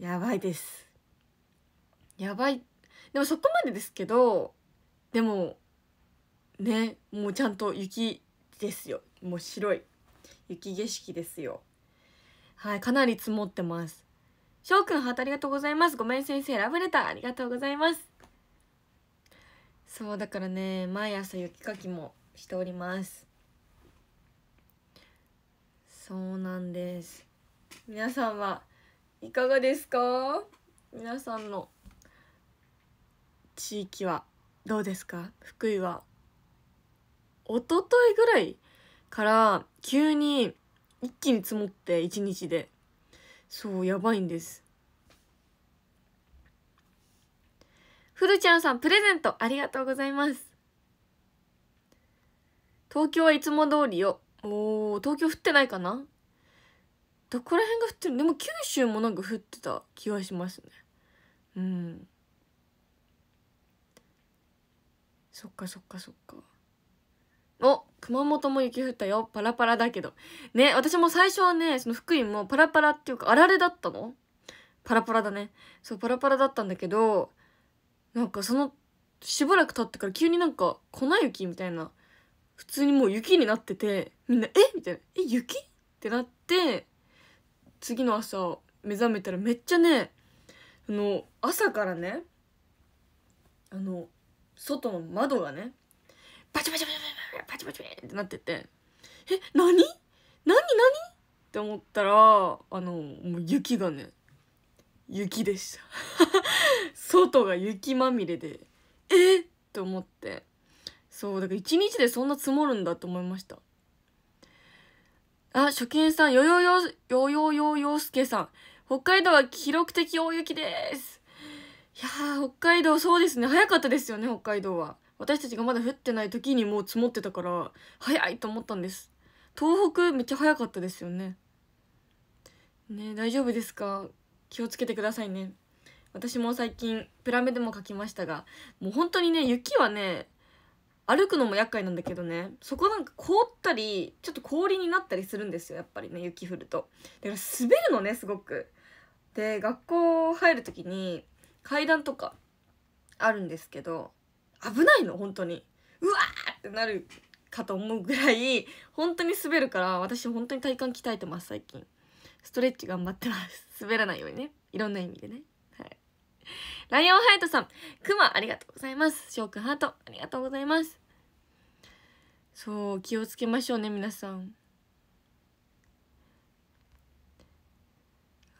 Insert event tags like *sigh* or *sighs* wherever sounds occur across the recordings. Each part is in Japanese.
やばいですやばいでもそこまでですけどでもねもうちゃんと雪ですよもう白い雪景色ですよはいかなり積もってます翔くんハートありがとうございますごめん先生ラブレターありがとうございますそうだからね毎朝雪かきもしておりますそうなんです皆さんはいかがですか皆さんの地域はどうですか福井は一昨日ぐらいから急に一気に積もって一日でそうやばいんですふるちゃんさんプレゼントありがとうございます東京はいつも通りよおー東京降ってないかなどこら辺が降ってるでも九州もなんか降ってた気がしますねうんそっかそっかそっかお熊本も雪降ったよパラパラだけどね私も最初はねその福井もパラパラっていうかあられだったのパラパラだねそうパラパラだったんだけどなんかそのしばらく経ってから急になんか粉雪みたいな普通にもう雪になっててみんな「えみたいな「え雪?」ってなって次の朝目覚めたらめっちゃねあの朝からねあの外の窓がねバチバチバチバチバチバチってなってて「え何何何?」って思ったらあのもう雪がね雪でした外が雪まみれでえっと思ってそうだから一日でそんな積もるんだと思いましたあ、初見さん、よよよ、よよよよすけさん。北海道は記録的大雪です。いやー、北海道そうですね。早かったですよね、北海道は。私たちがまだ降ってない時にもう積もってたから、早いと思ったんです。東北めっちゃ早かったですよね。ね大丈夫ですか気をつけてくださいね。私も最近、プラメでも書きましたが、もう本当にね、雪はね、歩くのも厄介なんだけどねそこなんか凍ったりちょっと氷になったりするんですよやっぱりね雪降るとだから滑るのねすごくで学校入る時に階段とかあるんですけど危ないの本当にうわーってなるかと思うぐらい本当に滑るから私本当に体幹鍛えてます最近ストレッチ頑張ってます滑らないようにねいろんな意味でね *laughs* ライオンハヤトさん、クマありがとうございます。ショークハートありがとうございます。そう、気をつけましょうね、皆さん。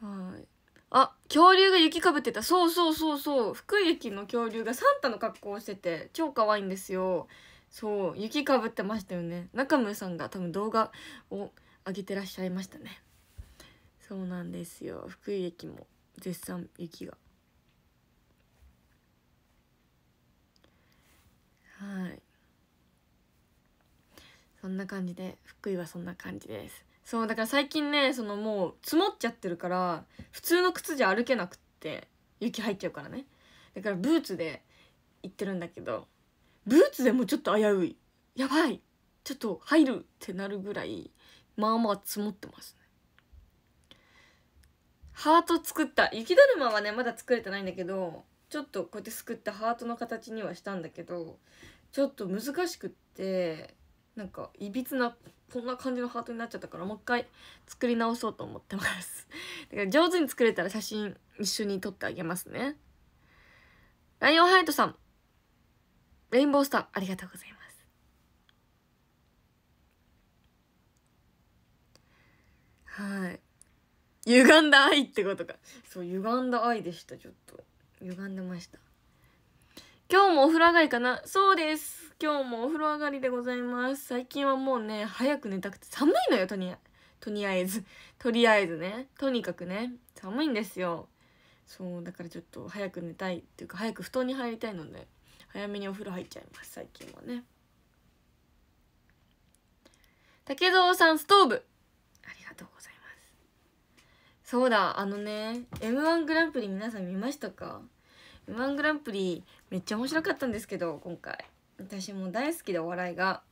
はい。あ、恐竜が雪かぶってた。そうそうそうそう。福井駅の恐竜がサンタの格好をしてて、超可愛いんですよ。そう、雪かぶってましたよね。中村さんが多分動画を上げてらっしゃいましたね。そうなんですよ。福井駅も絶賛雪が。はいそんな感じで福井はそんな感じですそうだから最近ねそのもう積もっちゃってるから普通の靴じゃ歩けなくって雪入っちゃうからねだからブーツで行ってるんだけどブーツでもちょっと危ういやばいちょっと入るってなるぐらいまあまあ積もってますねハート作った雪だるまはねまだ作れてないんだけどちょっとこうやってすくったハートの形にはしたんだけどちょっと難しくってなんかいびつなこんな感じのハートになっちゃったからもう一回作り直そうと思ってます *laughs* だから上手に作れたら写真一緒に撮ってあげますねライオンハイトさんレインボースターありがとうございますはい。歪んだ愛ってことか。そう、歪んだ愛でした、ちょっと。歪んでました今日もお風呂上がりかなそうです今日もお風呂上がりでございます最近はもうね早く寝たくて寒いのよとにとりあえずとりあえずねとにかくね寒いんですよそうだからちょっと早く寝たいっていうか早く布団に入りたいので早めにお風呂入っちゃいます最近はね竹蔵さんストーブありがとうございますそうだあのね m 1グランプリ皆さん見ましたか m 1グランプリめっちゃ面白かったんですけど今回私も大好きでお笑いが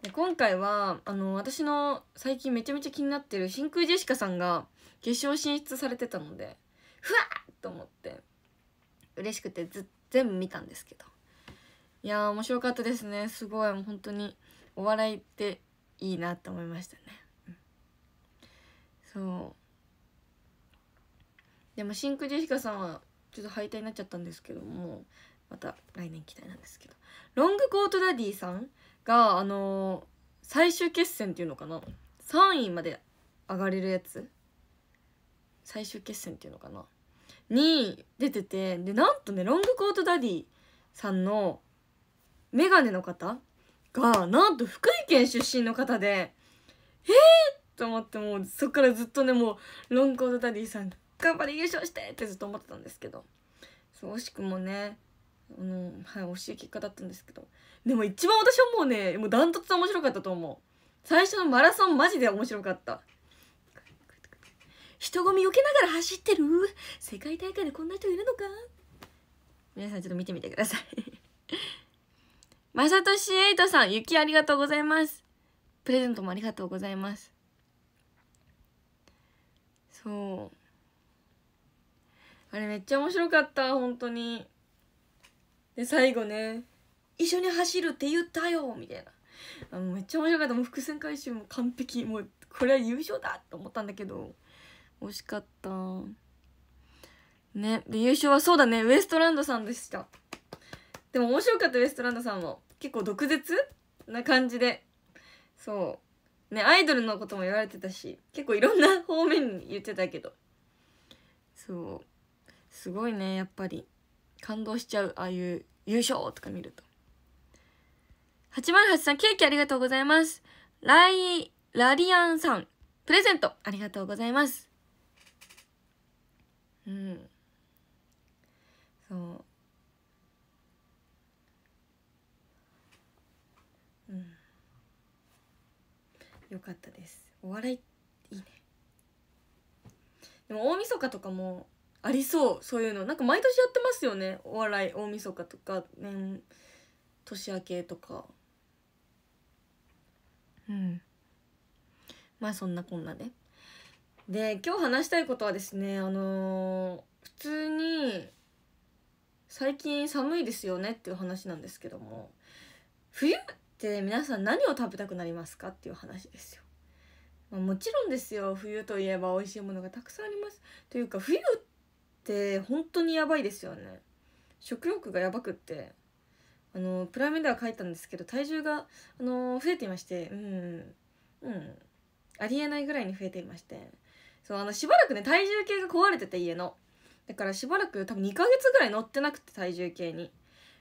で今回はあの私の最近めちゃめちゃ気になってる真空ジェシカさんが決勝進出されてたのでふわっと思って嬉しくてず全部見たんですけどいや面白かったですねすごいもう本当にお笑いっていいなって思いましたね、うん、そうでもンクジェシカさんはちょっと敗退になっちゃったんですけどもまた来年期待なんですけどロングコートダディさんがあのー、最終決戦っていうのかな3位まで上がれるやつ最終決戦っていうのかなに出ててでなんとねロングコートダディさんのメガネの方がなんと福井県出身の方でえー、と思ってもうそっからずっとねもうロングコートダディさん頑張れ優勝してってずっと思ってたんですけどそう惜しくもねあの、はい、惜しい結果だったんですけどでも一番私はもうねもうダントツ面白かったと思う最初のマラソンマジで面白かった人混み避けながら走ってる世界大会でこんな人いるのか皆さんちょっと見てみてください *laughs* まさとしエイトさん雪ありがとうございますプレゼントもありがとうございますそうあれめっちゃ面白かった本当にで最後ね「一緒に走るって言ったよ」みたいなあのめっちゃ面白かったもう伏線回収も完璧もうこれは優勝だと思ったんだけど惜しかったねで優勝はそうだねウエストランドさんでしたでも面白かったウエストランドさんも結構毒舌な感じでそうねアイドルのことも言われてたし結構いろんな方面に言ってたけどそうすごいねやっぱり感動しちゃうああいう優勝とか見ると808さんケーキありがとうございますライラリアンさんプレゼントありがとうございますうんそううんよかったですお笑いいいねでも大晦日とかもありそうそういうのなんか毎年やってますよねお笑い大晦日とか年年明けとかうんまあそんなこんなで、ね、で今日話したいことはですねあのー、普通に最近寒いですよねっていう話なんですけども冬って皆さん何を食べたくなりますかっていう話ですよ、まあ、もちろんですよ冬といえば美味しいものがたくさんありますというか冬ってって本当にやばいですよね食欲がやばくってあのプライムでは書いたんですけど体重があの増えていましてうんうんありえないぐらいに増えていましてそうあのしばらくね体重計が壊れてて家のだからしばらく多分2ヶ月ぐらい乗ってなくて体重計に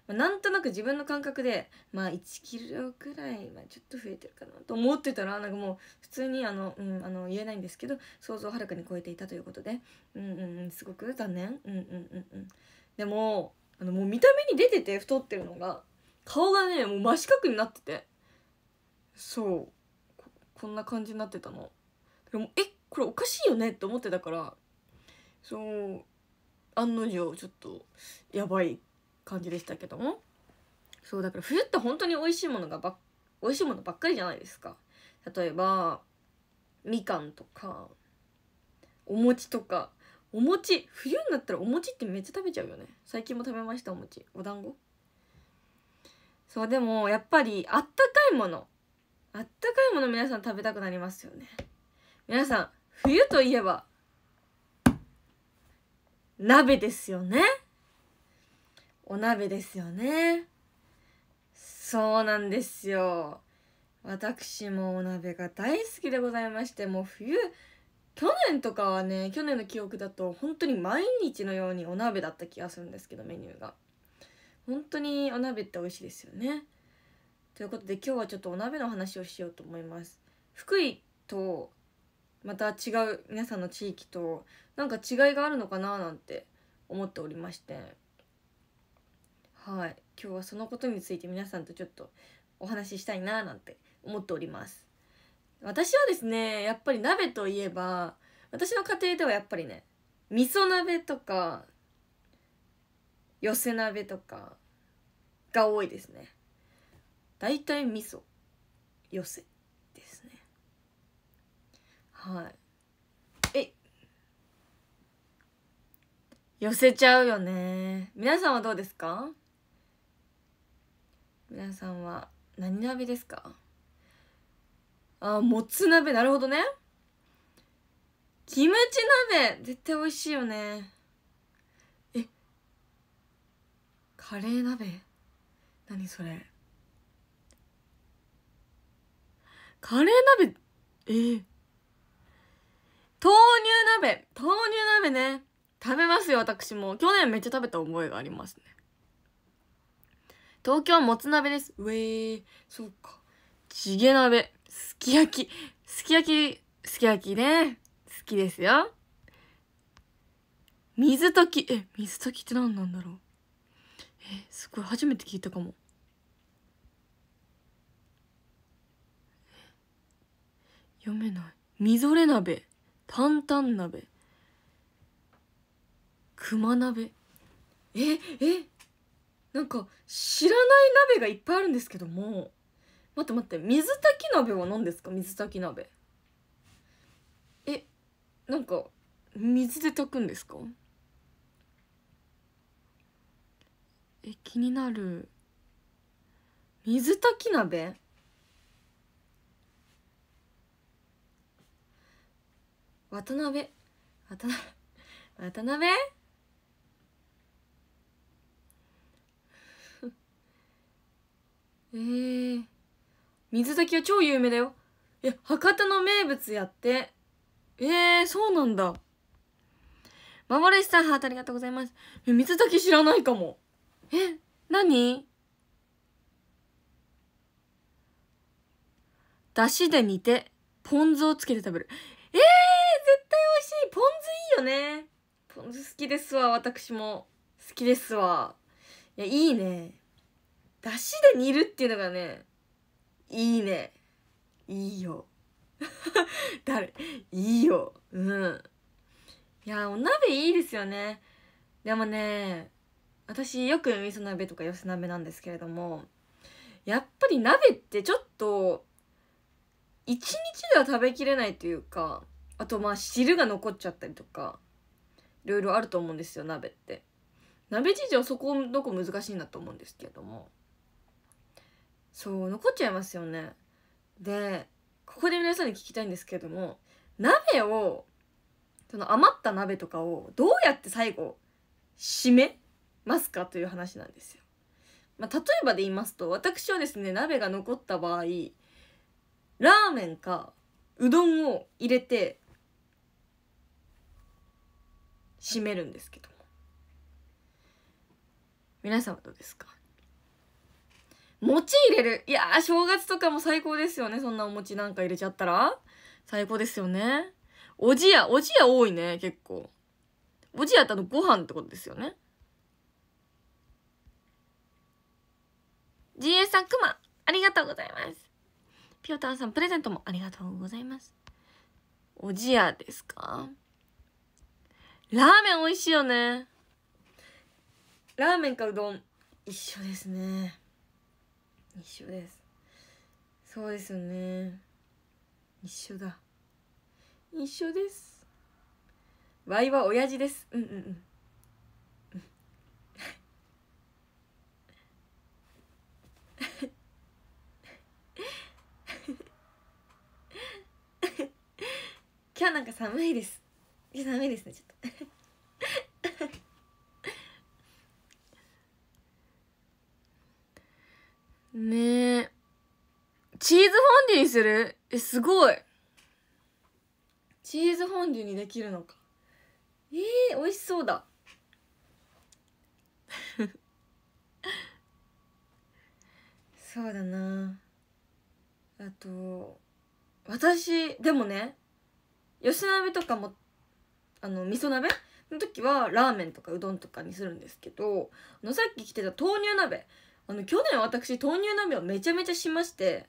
なんとなく自分の感覚でまあ1キロくらい、まあ、ちょっと増えてるかなと思ってたらなんかもう普通にあの、うん、あの言えないんですけど想像をはるかに超えていたということで、うんうん、すごく残念、うんうんうんうん、でもあのもう見た目に出てて太ってるのが顔がねもう真四角になっててそうこんな感じになってたのでもえこれおかしいよねって思ってたからそう案の定ちょっとやばい感じでしたけどもそうだから冬って本当に美味しいものがば美味しいものばっかりじゃないですか例えばみかんとかお餅とかお餅冬になったらお餅ってめっちゃ食べちゃうよね最近も食べましたお餅お団子そうでもやっぱりあったかいものあったかいもの皆さん食べたくなりますよね皆さん冬といえば鍋ですよねお鍋ですよねそうなんですよ私もお鍋が大好きでございましてもう冬去年とかはね去年の記憶だと本当に毎日のようにお鍋だった気がするんですけどメニューが本当にお鍋って美味しいですよねということで今日はちょっとお鍋の話をしようと思います福井とまた違う皆さんの地域となんか違いがあるのかななんて思っておりましてはい今日はそのことについて皆さんとちょっとお話ししたいななんて思っております私はですねやっぱり鍋といえば私の家庭ではやっぱりね味噌鍋とか寄せ鍋とかが多いですね大体味噌寄せですねはいえ寄せちゃうよね皆さんはどうですか皆さんは何鍋ですかあもつ鍋なるほどねキムチ鍋絶対美味しいよねえカレー鍋何それカレー鍋えー、豆乳鍋豆乳鍋ね食べますよ私も去年めっちゃ食べた覚えがありますね東京もつ鍋です。うえー。そうか。チゲ鍋。すき焼き。すき焼き、すき焼きね。好きですよ。水炊き。え、水炊きって何なんだろう。え、すごい。初めて聞いたかも。読めない。みぞれ鍋。担々鍋。熊鍋。え、え、なんか知らない鍋がいっぱいあるんですけども待って待って水炊き鍋は何ですか水炊き鍋えなんか水で炊くんですかえ気になる水炊き鍋渡辺渡辺渡辺えー、水炊きは超有名だよいや博多の名物やってえー、そうなんだまもれしさんハートありがとうございます水炊き知らないかもえ何だしで煮てポン酢をつけて食べるえー、絶対美味しいポン酢いいよねポン酢好きですわ私も好きですわいやいいねだしで煮るっていうのがねいいねいいよ *laughs* 誰いいようんいやお鍋いいですよねでもね私よく味噌鍋とか寄せ鍋なんですけれどもやっぱり鍋ってちょっと一日では食べきれないというかあとまあ汁が残っちゃったりとかいろいろあると思うんですよ鍋って鍋事情そこどこ難しいんだと思うんですけれどもそう残っちゃいますよねでここで皆さんに聞きたいんですけれども鍋をその余った鍋とかをどうやって最後締めますかという話なんですよ、まあ、例えばで言いますと私はですね鍋が残った場合ラーメンかうどんを入れて締めるんですけど皆さんはどうですか餅入れるいや正月とかも最高ですよねそんなお餅なんか入れちゃったら最高ですよねおじやおじや多いね結構おじやってあのご飯ってことですよね GA さんくまありがとうございますピオタンさんプレゼントもありがとうございますおじやですかラーメン美味しいよねラーメンかうどん一緒ですね一緒ですそうですよね一緒だ一緒ですワイは親父ですうんうんうん *laughs* 今日なんか寒いです。寒いですね、ちょっとねえ。チーズフォンデュにするえ、すごい。チーズフォンデュにできるのか。えー、美味しそうだ。*laughs* そうだなあと、私、でもね、吉鍋とかも、あの、味噌鍋の時はラーメンとかうどんとかにするんですけど、あの、さっき来てた豆乳鍋。あの去年私豆乳鍋をめちゃめちゃしまして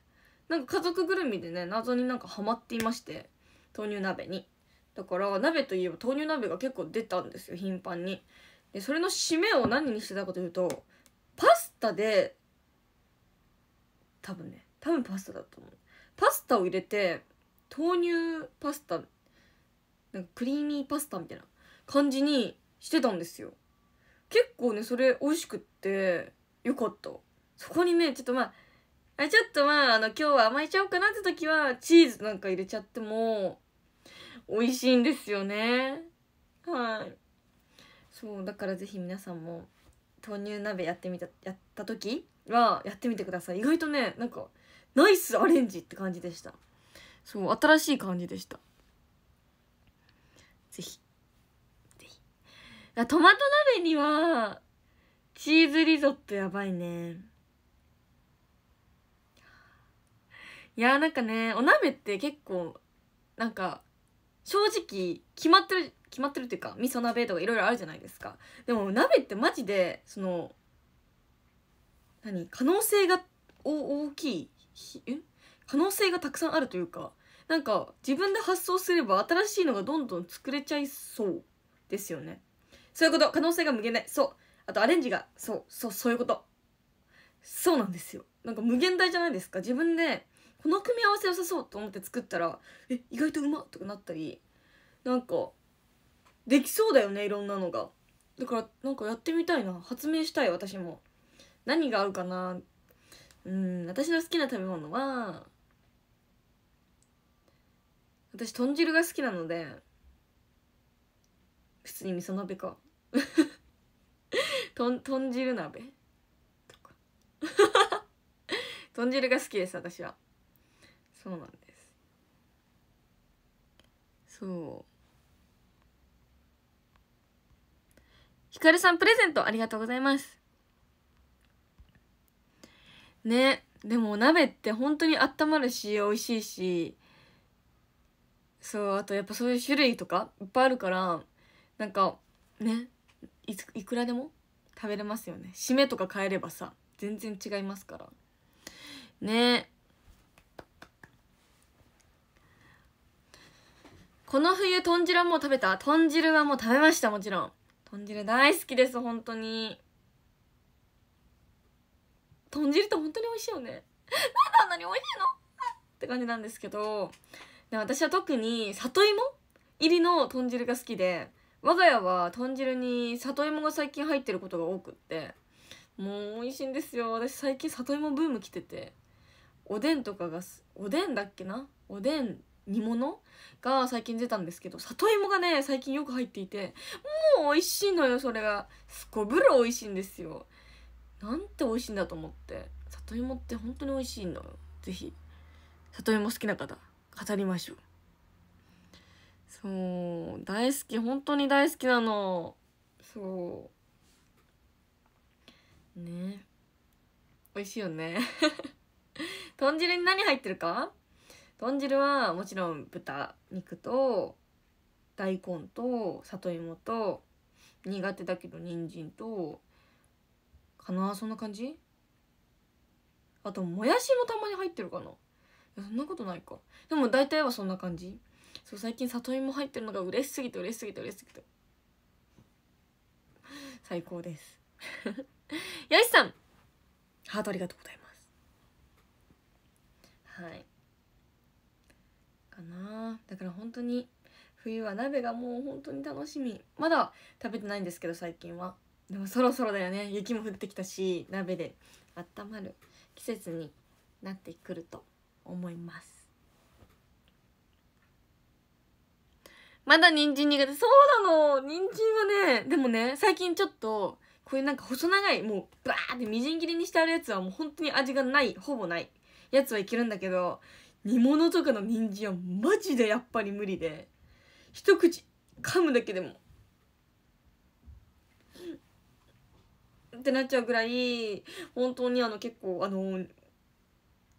なんか家族ぐるみでね謎になんかハマっていまして豆乳鍋にだから鍋といえば豆乳鍋が結構出たんですよ頻繁にでそれの締めを何にしてたかというとパスタで多分ね多分パスタだと思うパスタを入れて豆乳パスタなんかクリーミーパスタみたいな感じにしてたんですよ結構ねそれ美味しくってよかったそこにねちょっとまあちょっとまああの今日は甘えちゃおうかなって時はチーズなんか入れちゃっても美味しいんですよねはいそうだから是非皆さんも豆乳鍋やってみたやった時はやってみてください意外とねなんかナイスアレンジって感じでしたそう新しい感じでした是非是非トマト鍋にはチーズリゾットやばいねいやーなんかねお鍋って結構なんか正直決まってる決まってるっていうか味噌鍋とかいろいろあるじゃないですかでも鍋ってマジでその何可能性が大きい可能性がたくさんあるというかなんか自分で発想すれば新しいのがどんどん作れちゃいそうですよねそういうこと可能性が無限大そうあとアレンジがそうそうそういうことそうなんですよなんか無限大じゃないですか自分でこの組み合わせ良さそうと思って作ったらえ意外とうまっとかなったりなんかできそうだよねいろんなのがだからなんかやってみたいな発明したい私も何が合うかなうん私の好きな食べ物は私豚汁が好きなので普通に味噌鍋かとん豚汁鍋とか *laughs* 豚汁が好きです私はそうなんですそうひかるさんプレゼントありがとうございますねでも鍋って本当にあったまるし美味しいしそうあとやっぱそういう種類とかいっぱいあるからなんかねいついくらでも食べれますよね締めとか変えればさ全然違いますからねこの冬豚汁はもう食べた豚汁はもう食べましたもちろん豚汁大好きです本当に豚汁って本当に美味しいよねなんであんなに美味しいのって感じなんですけどで私は特に里芋入りの豚汁が好きで我が家は豚汁に里芋が最近入ってることが多くってもう美味しいんですよ私最近里芋ブーム来てておでんとかがおでんだっけなおでん煮物が最近出たんですけど里芋がね最近よく入っていてもう美味しいのよそれがすこぶる美味しいんですよなんて美味しいんだと思って里芋って本当に美味しいのよ是非里芋好きな方語りましょうそう大好き本当に大好きなのそうね美味しいよね *laughs* 豚汁に何入ってるか豚汁はもちろん豚肉と大根と里芋と苦手だけど人参とかなそんな感じあともやしもたまに入ってるかなそんなことないかでも大体はそんな感じそう最近里芋入ってるのが嬉しすぎて嬉しすぎて嬉しすぎて最高です *laughs* よしさんハートありがとうございますはいかなだから本当に冬は鍋がもう本当に楽しみまだ食べてないんですけど最近はでもそろそろだよね雪も降ってきたし鍋で温まる季節になってくると思いますまだ人参苦手。そうなの人参はね、でもね、最近ちょっと、こういうなんか細長い、もうバーってみじん切りにしてあるやつはもう本当に味がない、ほぼない。やつはいけるんだけど、煮物とかの人参はマジでやっぱり無理で、一口噛むだけでも、ってなっちゃうぐらい、本当にあの結構、あの、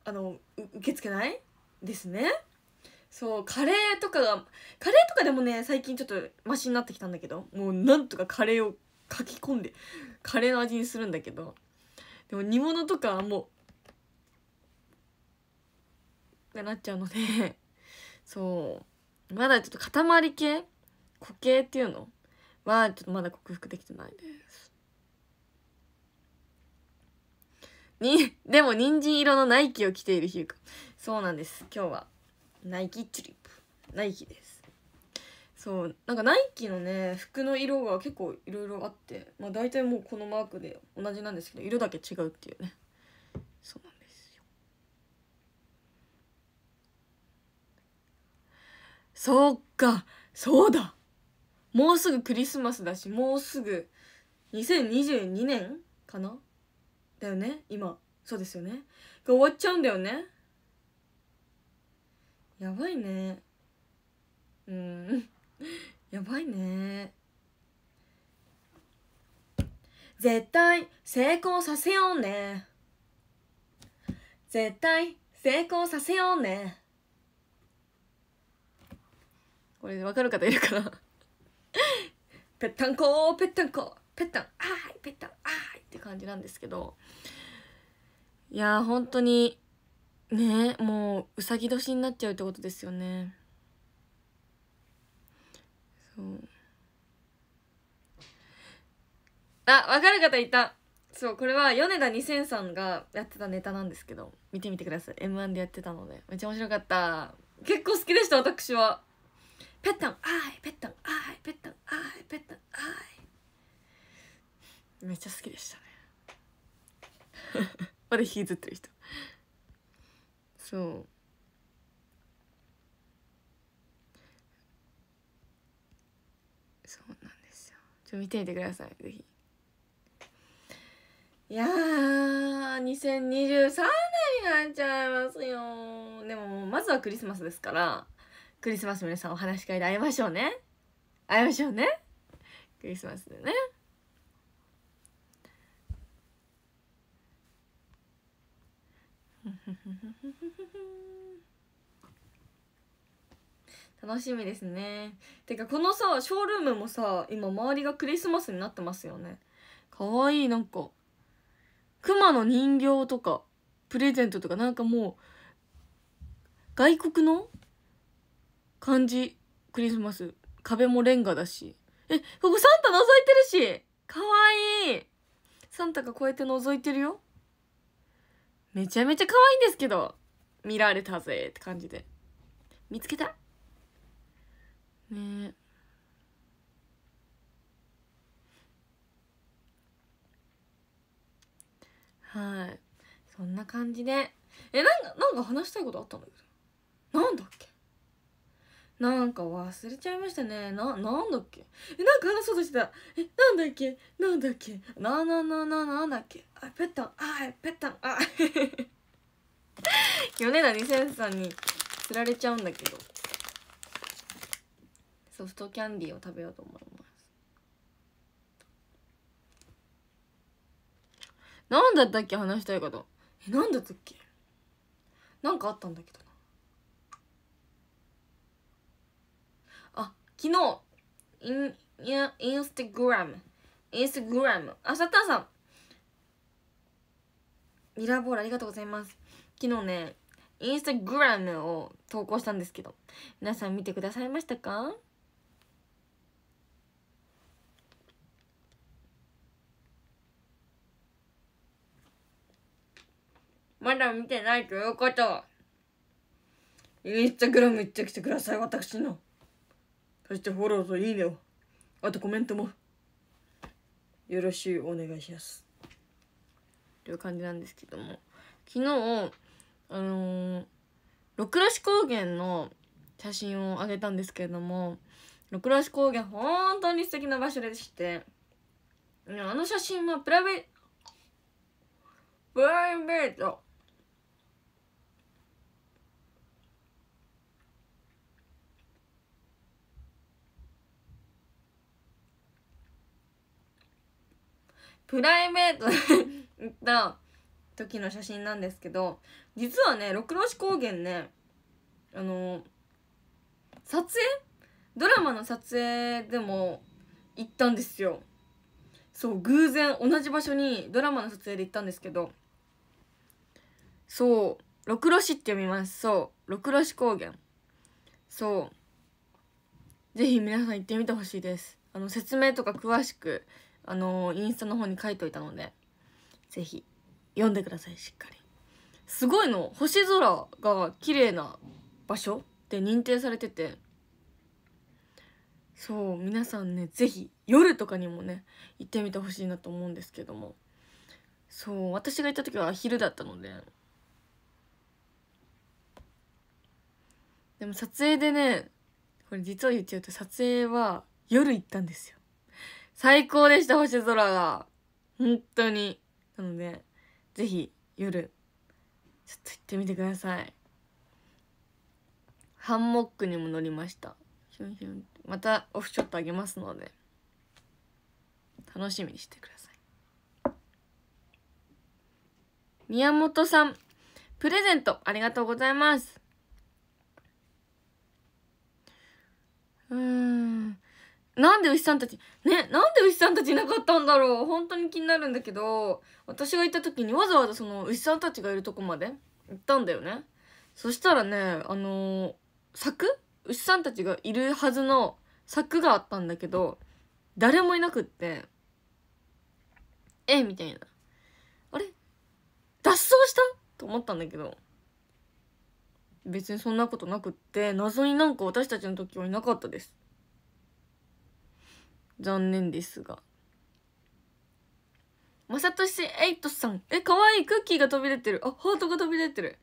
あの、受け付けないですね。そうカレーとかがカレーとかでもね最近ちょっとマシになってきたんだけどもうなんとかカレーをかき込んでカレーの味にするんだけどでも煮物とかはもうがなっちゃうのでそうまだちょっと塊系固形っていうのはちょっとまだ克服できてないですにでも人参色のナイキを着ている日ゆかそうなんです今日はナイキチュリップナイキですそうなんかナイキのね服の色が結構いろいろあってまあ大体もうこのマークで同じなんですけど色だけ違うっていうねそうなんですよそっかそうだもうすぐクリスマスだしもうすぐ2022年かなだよね今そうですよねが終わっちゃうんだよねやばいねうん *laughs* やばいね絶対成功させようね絶対成功させようねこれ分かる方いるかな *laughs* ぺったんこぺったんこぺったんあいぺったんあいって感じなんですけどいやー本当にねもううさぎ年になっちゃうってことですよねそうあ分かる方いたそうこれは米田2000さんがやってたネタなんですけど見てみてください m 1でやってたのでめっちゃ面白かった結構好きでした私はペッタンあいペッタンあいペッタンあいペッタンあいめっちゃ好きでしたね *laughs* まだ引きずってる人そうそうなんですよちょ見てみてくださいぜひいやー2023年になっちゃいますよでももまずはクリスマスですからクリスマス皆さんお話し会で会いましょうね会いましょうねクリスマスでね楽しみですねてかこのさショールームもさ今周りがクリスマスになってますよねかわいいなんか熊の人形とかプレゼントとかなんかもう外国の感じクリスマス壁もレンガだしえここサンタ覗いてるしかわいいサンタがこうやって覗いてるよめちゃめちゃ可愛いんですけど見られたぜって感じで見つけたねはいそんな感じでえなんかなんか話したいことあったんだけどなんだっけなんか忘れちゃいましたね。な、なんだっけえ、なんか話そうとしてた。え、なんだっけなんだっけな、な、な、な、なんだっけあ、ペッタン、あ、ペッタン、あ。米田2000さんに釣られちゃうんだけど。ソフトキャンディーを食べようと思います何だったっけ話したいことえ何だったっけなんかあったんだけどなあ昨日インイン、インスタグラムインスタグラムあッさーさんミラーボールありがとうございます昨日ねインスタグラムを投稿したんですけど皆さん見てくださいましたかまだ見てないということは、インスタグラム行ってきてください、私の。そしてフォローといいねを。あとコメントも。よろしくお願いします。という感じなんですけども。昨日、あのー、六呂し高原の写真をあげたんですけれども、六呂し高原本当に素敵な場所でして、あの写真はプライベート、プライベートプライベートで行った時の写真なんですけど実はね六郎市高原ねあの撮影ドラマの撮影でも行ったんですよそう偶然同じ場所にドラマの撮影で行ったんですけどそう六路市って読みますそう六路市高原そうぜひ皆さん行ってみてほしいですあの説明とか詳しくあのインスタの方に書いといたので是非読んでくださいしっかりすごいの星空が綺麗な場所って認定されててそう皆さんね是非夜とかにもね行ってみてほしいなと思うんですけどもそう私が行った時は昼だったのででも撮影でねこれ実は言っちゃうと撮影は夜行ったんですよ最高でした、星空が。本当に。なので、ぜひ、夜、ちょっと行ってみてください。ハンモックにも乗りました。ヒュンヒュン。また、オフショットあげますので、楽しみにしてください。宮本さん、プレゼントありがとうございます。うん。なんで牛さんたち、ね、なんで牛さんたちいなかったんだろう本当に気になるんだけど、私が行った時にわざわざその牛さんたちがいるとこまで行ったんだよね。そしたらね、あのー、柵牛さんたちがいるはずの柵があったんだけど、誰もいなくって、えみたいな。あれ脱走したと思ったんだけど、別にそんなことなくって、謎になんか私たちの時はいなかったです。残念ですがまさとしエイトさんえ可愛いいクッキーが飛び出てるあハートが飛び出てる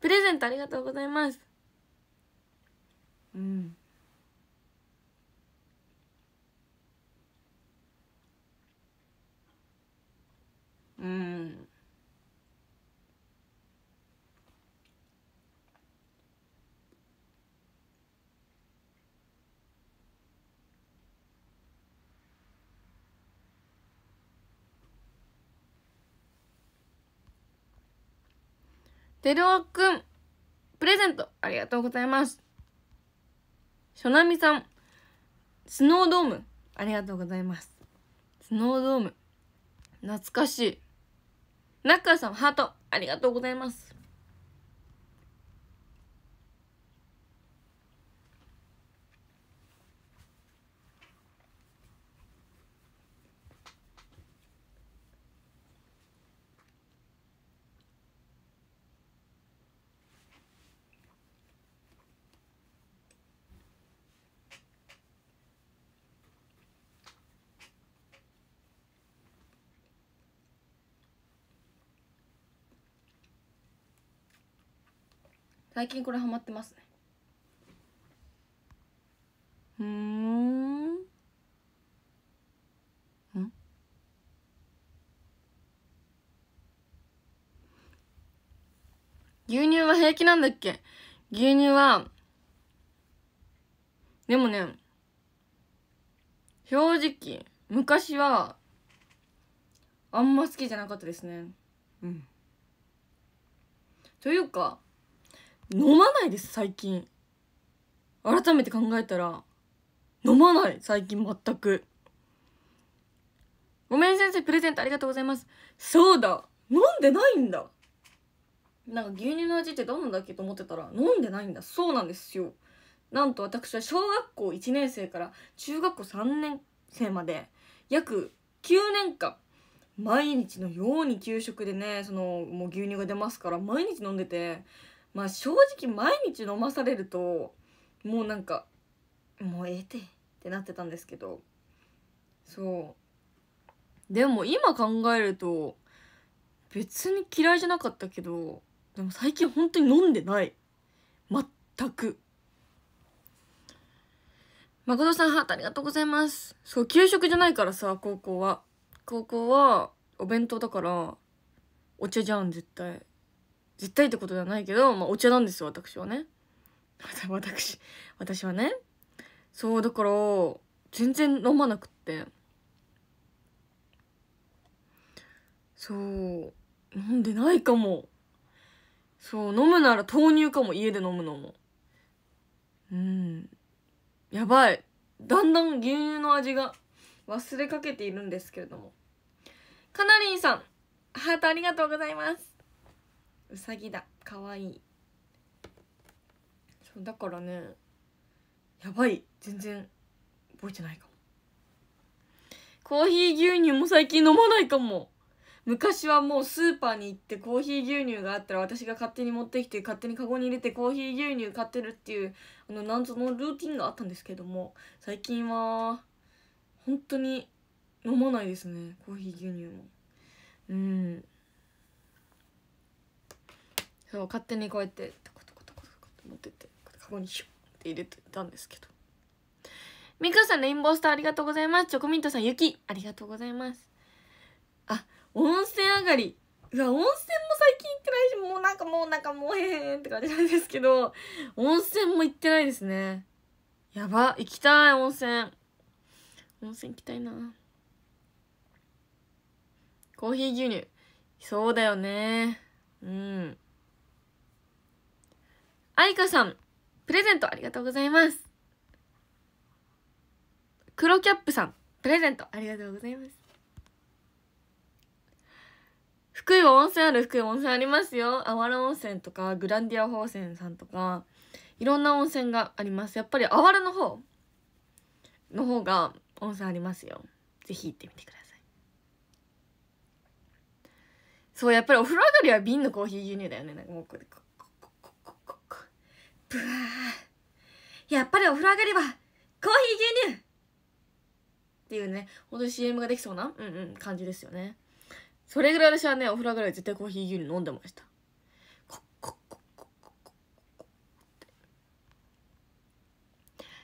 プレゼントありがとうございますうんうんてるおくん、プレゼント、ありがとうございます。しょなみさん、スノードーム、ありがとうございます。スノードーム、懐かしい。なっかさん、ハート、ありがとうございます。最近これハマってますねうんん牛乳は平気なんだっけ牛乳はでもね正直昔はあんま好きじゃなかったですねうんというか飲まないです最近改めて考えたら飲まない最近全くごめん先生プレゼントありがとうございますそうだ飲んでないんだなんか牛乳の味ってどうなんだっけと思ってたら飲んでないんだそうなんですよなんと私は小学校1年生から中学校3年生まで約9年間毎日のように給食でねそのもう牛乳が出ますから毎日飲んでてまあ正直毎日飲まされるともうなんかもうええてってなってたんですけどそうでも今考えると別に嫌いじゃなかったけどでも最近本当に飲んでない全く誠さんハートありがとうございますそう給食じゃないからさ高校は高校はお弁当だからお茶じゃん絶対絶対ってことではないけど、まあ、お茶なんですよ私はね *laughs* 私私はねそうだから全然飲まなくってそう飲んでないかもそう飲むなら豆乳かも家で飲むのもうんやばいだんだん牛乳の味が忘れかけているんですけれどもかなりんさんハートありがとうございますうさぎだかわいいそうだからねやばい全然覚えてないかもコーヒー牛乳も最近飲まないかも昔はもうスーパーに行ってコーヒー牛乳があったら私が勝手に持ってきて勝手にカゴに入れてコーヒー牛乳買ってるっていうあのなんのルーティンがあったんですけども最近は本当に飲まないですねコーヒー牛乳もうんそう勝手にこうやってトコトコトコトコって持ってってカゴにヒュッて入れてたんですけどみかさんレインボースターありがとうございますチョコミントさん雪ありがとうございますあ温泉上がりうわ温泉も最近行ってないしもうなんかもうなんかもうへーんって感じなんですけど温泉も行ってないですねやば行きたい温泉温泉行きたいなコーヒー牛乳そうだよねうんあいかさん、プレゼントありがとうございます。黒キャップさん、プレゼントありがとうございます。福井は温泉ある福井温泉ありますよ。あわら温泉とか、グランディア宝泉さんとか、いろんな温泉があります。やっぱりあわらの方の方が温泉ありますよ。ぜひ行ってみてください。そう、やっぱりお風呂上がりは瓶のコーヒー牛乳だよね。なんかもうこれわやっぱりお風呂上がりはコーヒー牛乳っていうね本当に CM ができそうな、うんうん、感じですよねそれぐらい私はねお風呂上がり絶対コーヒー牛乳飲んでました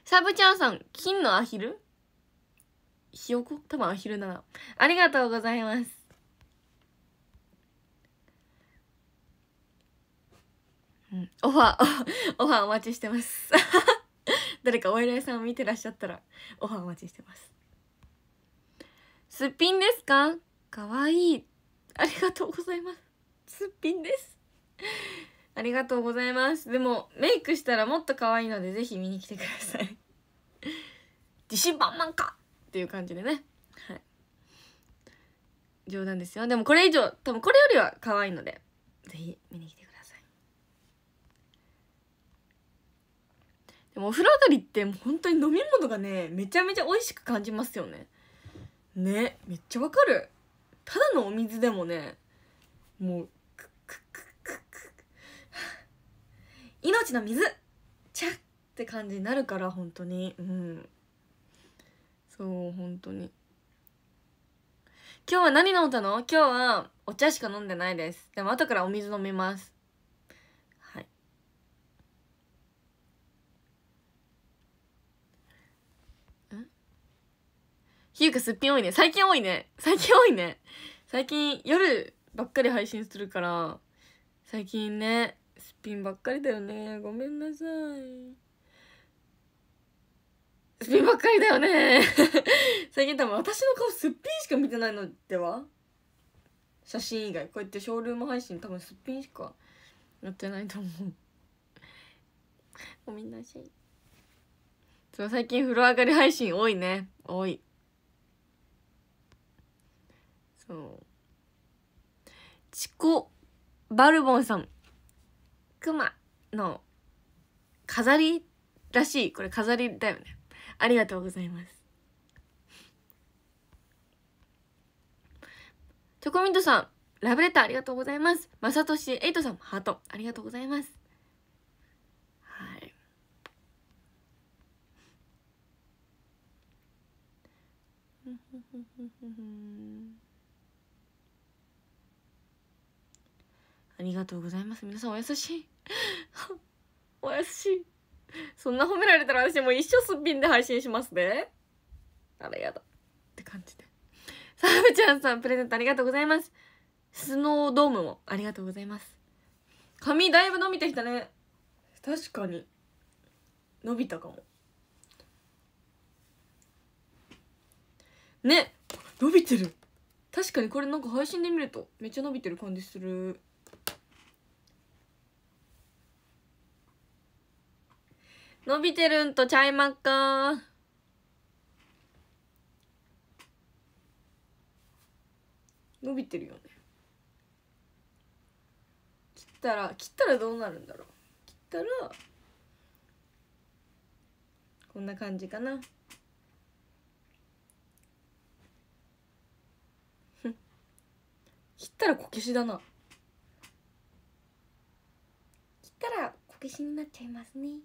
サブちゃんさん金のアヒルひよこ多分アヒルだなありがとうございますうん、オファー、*laughs* オファーお待ちしてます。*laughs* 誰かお偉いさんを見てらっしゃったら、オファーお待ちしてます。すっぴんですかかわいい。ありがとうございます。すっぴんです。ありがとうございます。でも、メイクしたらもっと可愛いので、ぜひ見に来てください。自信満々かっていう感じでね。はい。冗談ですよ。でもこれ以上、多分これよりは可愛いので、ぜひ見に来てください。でもお風呂上がりってもう本当に飲み物がねめちゃめちゃ美味しく感じますよねねめっちゃわかるただのお水でもねもうククククク *sighs* 命の水チャッって感じになるから本当にうんそう本当に今日は何飲んだの今日はお茶しか飲んでないですでも後からお水飲みますひゆかすっぴん多いね。最近多いね。最近多いね。最近夜ばっかり配信するから、最近ね、すっぴんばっかりだよね。ごめんなさい。すっぴんばっかりだよね。*laughs* 最近多分私の顔すっぴんしか見てないのでは写真以外。こうやってショールーム配信多分すっぴんしかやってないと思う。ごめんなさい。そう、最近風呂上がり配信多いね。多い。そうチコ・バルボンさんクマの飾りらしいこれ飾りだよねありがとうございますチョコミントさんラブレターありがとうございますまさエイトさんハートありがとうございますはいふふふふふんありがとうございます皆さんお優しい *laughs* お優しいそんな褒められたら私もう一生すっぴんで配信しますねあらやだって感じでサブちゃんさんプレゼントありがとうございますスノードームもありがとうございます髪だいぶ伸びてきたね確かに伸びたかもね伸びてる確かにこれなんか配信で見るとめっちゃ伸びてる感じする伸びてるんとちゃいまっか伸びてるよね切ったら切ったらどうなるんだろう切ったらこんな感じかな切ったらこけしだな切ったらこけしになっちゃいますね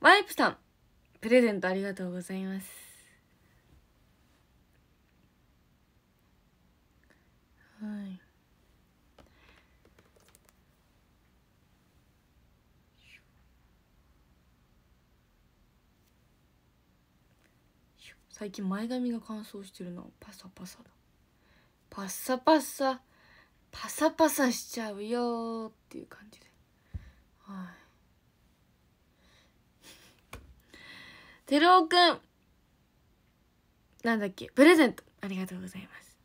ワイプさんプレゼントありがとうございますはい最近前髪が乾燥してるのパサパサだパサパサパサパサしちゃうよっていう感じですはい。てるおくん。なんだっけ、プレゼント。ありがとうございます。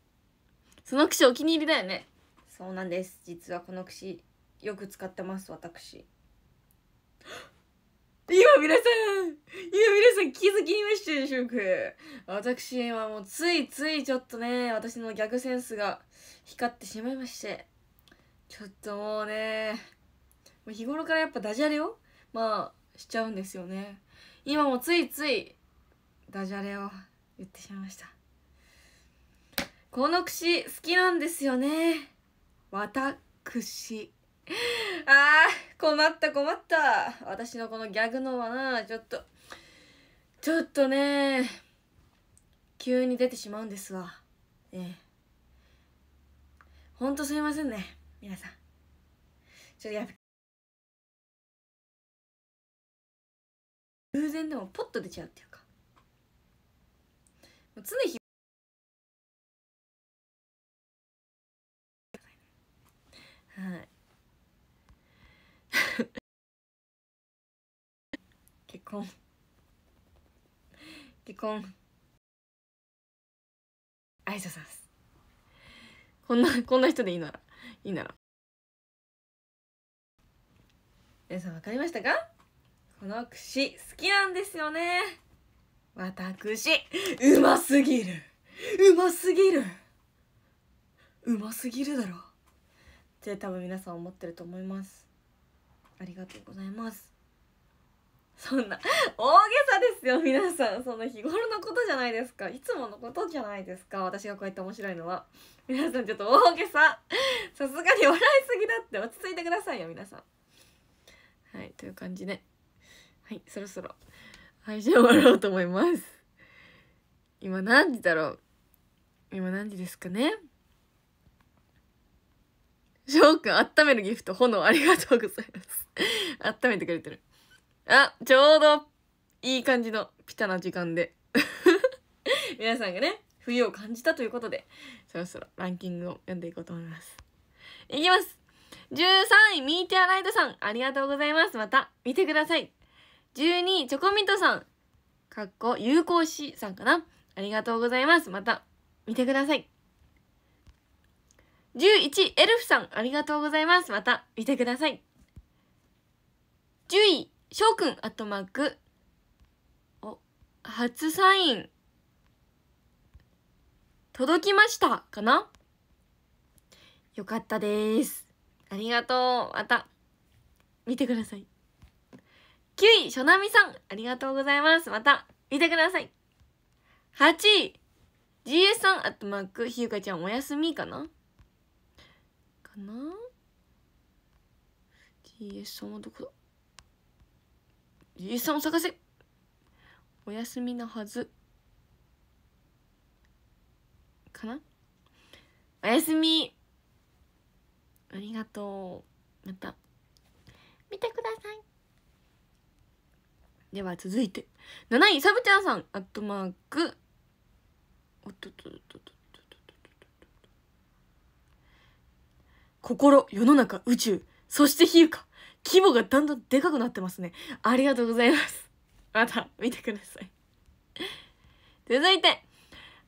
その櫛お気に入りだよね。そうなんです。実はこの櫛、よく使ってます、私。*gasps* 今皆さん、今皆さん気づきましたでしょうか私はもうついついちょっとね、私の逆センスが光ってしまいまして。ちょっともうね、日頃からやっぱダジャレをまあしちゃうんですよね今もついついダジャレを言ってしまいましたこの串好きなんですよね私あー困った困った私のこのギャグのはなちょっとちょっとね急に出てしまうんですわええほんとすいませんね皆さんちょっとや偶然でもポッと出ちゃうっていうか常日はい *laughs* 結婚結婚ありさすこんなこんな人でいいならいいなら皆さん分かりましたか私好きなんですよね私うますぎるうますぎるうますぎるだろって多分皆さん思ってると思いますありがとうございますそんな大げさですよ皆さんその日頃のことじゃないですかいつものことじゃないですか私がこうやって面白いのは皆さんちょっと大げささすがに笑いすぎだって落ち着いてくださいよ皆さんはいという感じで、はいそろそろ配信終わろうと思います今何時だろう今何時ですかね翔くん、温めるギフト、炎、ありがとうございます温めてくれてる。あ、ちょうど、いい感じの、ピタな時間で *laughs* 皆さんがね、冬を感じたということで、そろそろランキングを読んでいこうと思います。いきます !13 位、ミーティアライトさん、ありがとうございます。また、見てください。12位、チョコミントさん。かっこ、有効師さんかな。ありがとうございます。また、見てください。11、エルフさん。ありがとうございます。また、見てください。10位、翔くん、アットマーク。お、初サイン。届きましたかなよかったです。ありがとう。また、見てください。位、しょなみさん、ありがとうございます。また、見てください。8位、GS さん、アットマーク、ひゆかちゃん、おやすみかなかな ?GS さんはどこだ ?GS さんを探せおやすみのはず。かなおやすみありがとう。また。見てください。では続いて7位サブちゃんさんアットマークおっとっとっとっと心世の中宇宙そして比喩か規模がだんだんでかくなってますねありがとうございますまた見てください続いて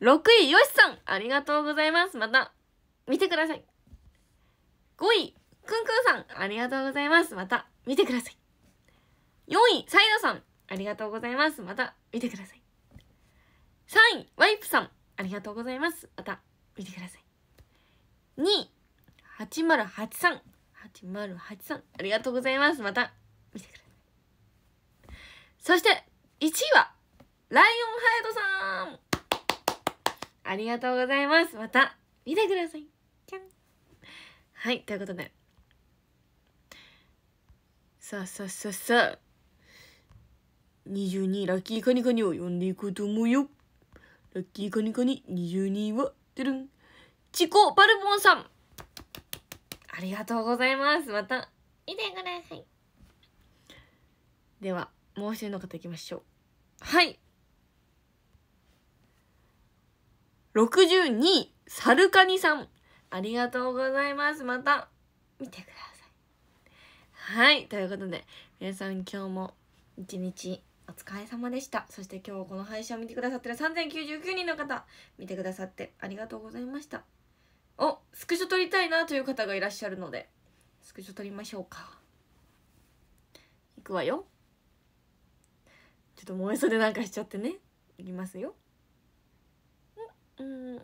6位よしさんありがとうございますまた見てください5位くんくんさんありがとうございますまた見てください4位サイドさんありがとうございます。また見てください。3位、ワイプさん。ありがとうございます。また見てください。2位、8 0 8八8083。ありがとうございます。また見てください。そして、1位は、ライオンハヤトさん。ありがとうございます。また見てください。じゃん。はい、ということで。さあさあさあさあ。22ラッキーカニカニを呼んでいこうと思うよ。ラッキーカニカニ22は、てるん。チコ・バルボンさんありがとうございます。また、見てください。では、もう一人の方いきましょう。はい。62位、サルカニさん。ありがとうございます。また、見てください。はい。ということで、皆さん今日も一日お疲れ様でしたそして今日この配信を見てくださってる3099人の方見てくださってありがとうございましたおスクショ撮りたいなという方がいらっしゃるのでスクショ撮りましょうかいくわよちょっと燃え袖なんかしちゃってねいきますようんうん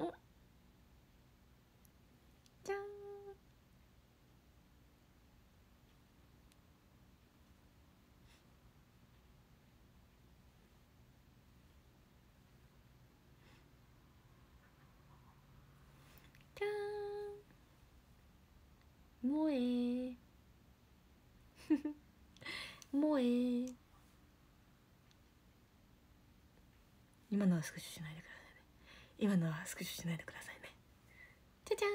萌え萌え今のはスクショしないでくださいね今のはスクショしないでくださいねじゃじゃん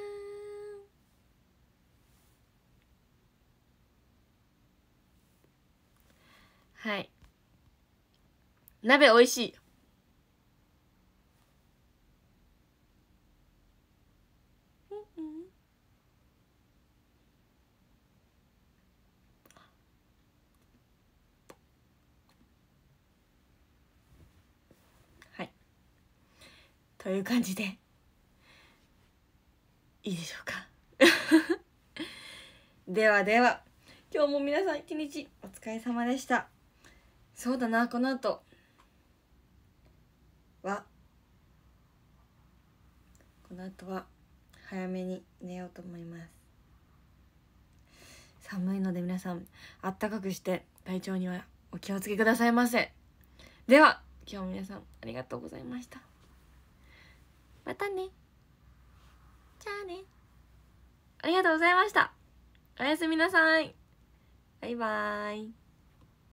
はい。鍋美味しい。という感じでいいでしょうか *laughs* ではでは今日も皆さん一日お疲れ様でしたそうだなこの後はこの後は早めに寝ようと思います寒いので皆さんあったかくして体調にはお気をつけくださいませでは今日も皆さんありがとうございましたまたねじゃあねありがとうございましたおやすみなさいバイバーイ